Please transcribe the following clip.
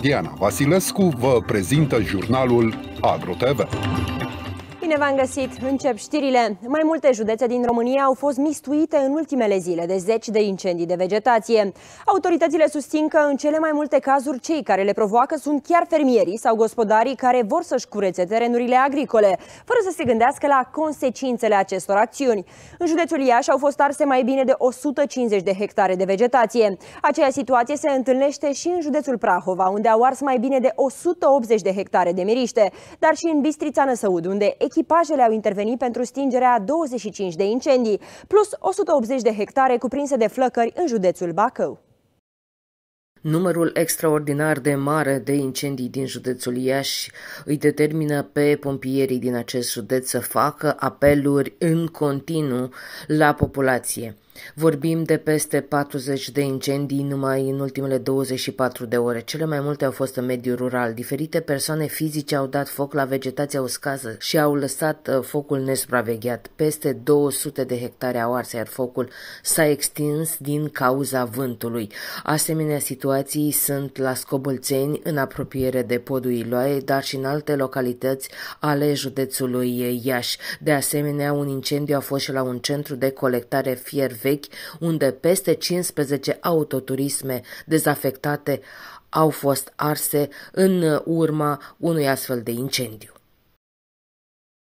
Diana Vasilescu vă prezintă jurnalul AgroTV. Bine v-am găsit! Încep știrile. Mai multe județe din România au fost mistuite în ultimele zile de zeci de incendii de vegetație. Autoritățile susțin că în cele mai multe cazuri cei care le provoacă sunt chiar fermierii sau gospodarii care vor să-și curețe terenurile agricole, fără să se gândească la consecințele acestor acțiuni. În județul Iași au fost arse mai bine de 150 de hectare de vegetație. Aceea situație se întâlnește și în județul Prahova, unde au ars mai bine de 180 de hectare de miriște, dar și în Bistrița Năsăud, unde echipa echipajele au intervenit pentru stingerea 25 de incendii, plus 180 de hectare cuprinse de flăcări în județul Bacău. Numărul extraordinar de mare de incendii din județul Iași îi determină pe pompierii din acest județ să facă apeluri în continuu la populație. Vorbim de peste 40 de incendii numai în ultimele 24 de ore. Cele mai multe au fost în mediul rural. Diferite persoane fizice au dat foc la vegetația uscază și au lăsat uh, focul nesupravegheat. Peste 200 de hectare au ars, iar focul s-a extins din cauza vântului. Asemenea situații sunt la Scobolțeni, în apropiere de podul Iloaie, dar și în alte localități ale județului Iași. De asemenea, un incendiu a fost și la un centru de colectare fierve vechi, unde peste 15 autoturisme dezafectate au fost arse în urma unui astfel de incendiu.